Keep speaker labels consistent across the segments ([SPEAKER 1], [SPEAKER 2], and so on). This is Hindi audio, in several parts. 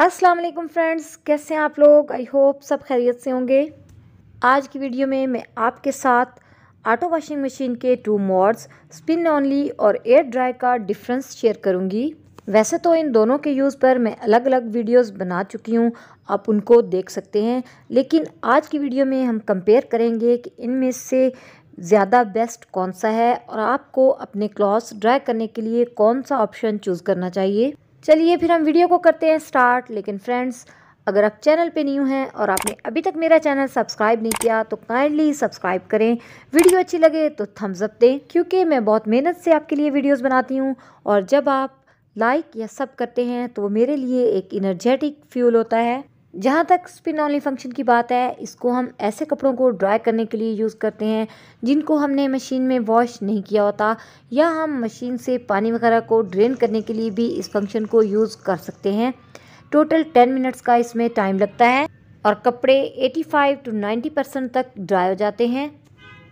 [SPEAKER 1] अस्सलाम वालेकुम फ्रेंड्स कैसे हैं आप लोग आई होप सब खैरियत से होंगे आज की वीडियो में मैं आपके साथ आटो वॉशिंग मशीन के टू मॉड्स स्पिन ऑनली और एयर ड्राई का डिफरेंस शेयर करूंगी वैसे तो इन दोनों के यूज़ पर मैं अलग अलग वीडियोस बना चुकी हूं आप उनको देख सकते हैं लेकिन आज की वीडियो में हम कंपेयर करेंगे कि इनमें से ज़्यादा बेस्ट कौन सा है और आपको अपने क्लॉथ्स ड्राई करने के लिए कौन सा ऑप्शन चूज़ करना चाहिए चलिए फिर हम वीडियो को करते हैं स्टार्ट लेकिन फ्रेंड्स अगर आप चैनल पे न्यू हैं और आपने अभी तक मेरा चैनल सब्सक्राइब नहीं किया तो काइंडली सब्सक्राइब करें वीडियो अच्छी लगे तो थम्स अप दें क्योंकि मैं बहुत मेहनत से आपके लिए वीडियोस बनाती हूँ और जब आप लाइक या सब करते हैं तो वो मेरे लिए एक इनर्जेटिक फ्यूल होता है जहाँ तक स्पिन ऑनली फंक्शन की बात है इसको हम ऐसे कपड़ों को ड्राई करने के लिए यूज़ करते हैं जिनको हमने मशीन में वॉश नहीं किया होता या हम मशीन से पानी वगैरह को ड्रेन करने के लिए भी इस फंक्शन को यूज़ कर सकते हैं टोटल टेन मिनट्स का इसमें टाइम लगता है और कपड़े फाइव टू नाइन्टी परसेंट तक ड्राई हो जाते हैं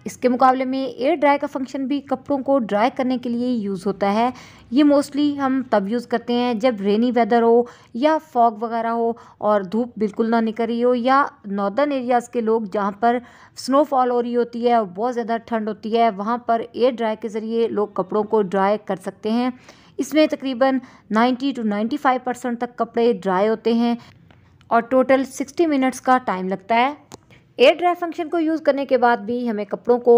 [SPEAKER 1] इसके मुकाबले में एयर ड्राई का फंक्शन भी कपड़ों को ड्राई करने के लिए यूज़ होता है ये मोस्टली हम तब यूज़ करते हैं जब रेनी वेदर हो या फॉग वगैरह हो और धूप बिल्कुल ना निकल रही हो या नॉर्दर्न एरियाज़ के लोग जहाँ पर स्नोफॉल हो रही होती है और बहुत ज़्यादा ठंड होती है वहाँ पर एयर ड्राई के ज़रिए लोग कपड़ों को ड्राई कर सकते हैं इसमें तकरीबन 90 टू 95 परसेंट तक कपड़े ड्राई होते हैं और टोटल 60 मिनट्स का टाइम लगता है एयर ड्राई फंक्शन को यूज़ करने के बाद भी हमें कपड़ों को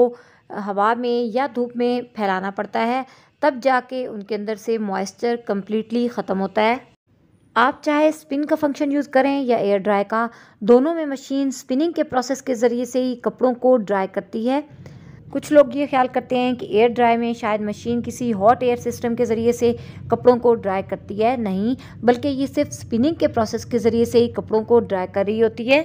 [SPEAKER 1] हवा में या धूप में फैलाना पड़ता है तब जाके उनके अंदर से मॉइस्चर कम्प्लीटली ख़त्म होता है आप चाहे स्पिन का फंक्शन यूज़ करें या एयर ड्राई का दोनों में मशीन स्पिनिंग के प्रोसेस के ज़रिए से ही कपड़ों को ड्राई करती है कुछ लोग ये ख्याल करते हैं कि एयर ड्राई में शायद मशीन किसी हॉट एयर सिस्टम के ज़रिए से कपड़ों को ड्राई करती है नहीं बल्कि ये सिर्फ स्पिनिंग के प्रोसेस के ज़रिए से ही कपड़ों को ड्राई कर रही होती है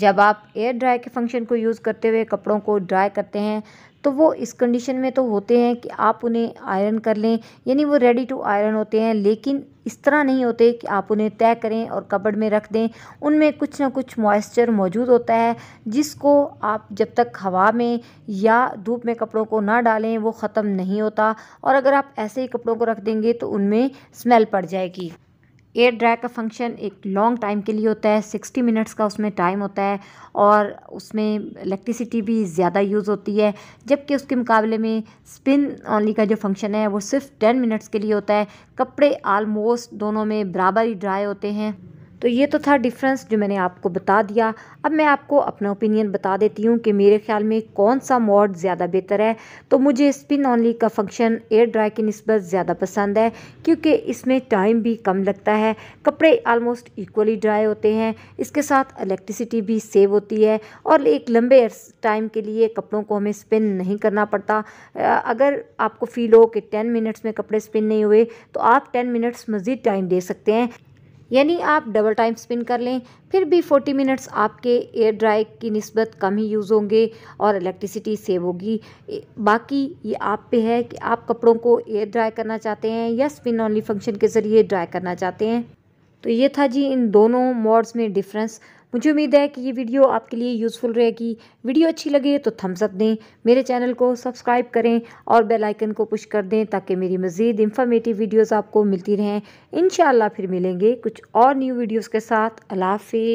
[SPEAKER 1] जब आप एयर ड्राई के फंक्शन को यूज़ करते हुए कपड़ों को ड्राई करते हैं तो वो इस कंडीशन में तो होते हैं कि आप उन्हें आयरन कर लें यानी वो रेडी टू आयरन होते हैं लेकिन इस तरह नहीं होते कि आप उन्हें तय करें और कपड़ में रख दें उनमें कुछ ना कुछ मॉइस्चर मौजूद होता है जिसको आप जब तक हवा में या धूप में कपड़ों को ना डालें वो ख़त्म नहीं होता और अगर आप ऐसे ही कपड़ों को रख देंगे तो उनमें स्मेल पड़ जाएगी एयर ड्रायर का फंक्शन एक लॉन्ग टाइम के लिए होता है सिक्सटी मिनट्स का उसमें टाइम होता है और उसमें इलेक्ट्रिसिटी भी ज़्यादा यूज़ होती है जबकि उसके मुकाबले में स्पिन ऑनली का जो फंक्शन है वो सिर्फ टेन मिनट्स के लिए होता है कपड़े आलमोस्ट दोनों में बराबर ही ड्राई होते हैं तो ये तो था डिफरेंस जो मैंने आपको बता दिया अब मैं आपको अपना ओपिनियन बता देती हूँ कि मेरे ख्याल में कौन सा मॉड ज़्यादा बेहतर है तो मुझे स्पिन ऑनली का फंक्शन एयर ड्राई की नस्बत ज़्यादा पसंद है क्योंकि इसमें टाइम भी कम लगता है कपड़े आलमोस्ट इक्वली ड्राई होते हैं इसके साथ इलेक्ट्रिसिटी भी सेव होती है और एक लंबे टाइम के लिए कपड़ों को हमें स्पिन नहीं करना पड़ता अगर आपको फील हो कि टेन मिनट्स में कपड़े स्पिन नहीं हुए तो आप टेन मिनट्स मज़ीद टाइम दे सकते हैं यानी आप डबल टाइम स्पिन कर लें फिर भी 40 मिनट्स आपके एयर ड्राई की नस्बत कम ही यूज़ होंगे और इलेक्ट्रिसिटी सेव होगी बाकी ये आप पे है कि आप कपड़ों को एयर ड्राई करना चाहते हैं या स्पिन ऑनली फंक्शन के ज़रिए ड्राई करना चाहते हैं तो ये था जी इन दोनों मॉड्स में डिफ्रेंस मुझे उम्मीद है कि ये वीडियो आपके लिए यूज़फुल रहेगी वीडियो अच्छी लगे तो थम्स अप दें मेरे चैनल को सब्सक्राइब करें और बेल आइकन को पुश कर दें ताकि मेरी मज़ीद इंफॉर्मेटिव वीडियोस आपको मिलती रहें इन फिर मिलेंगे कुछ और न्यू वीडियोस के साथ अलाफी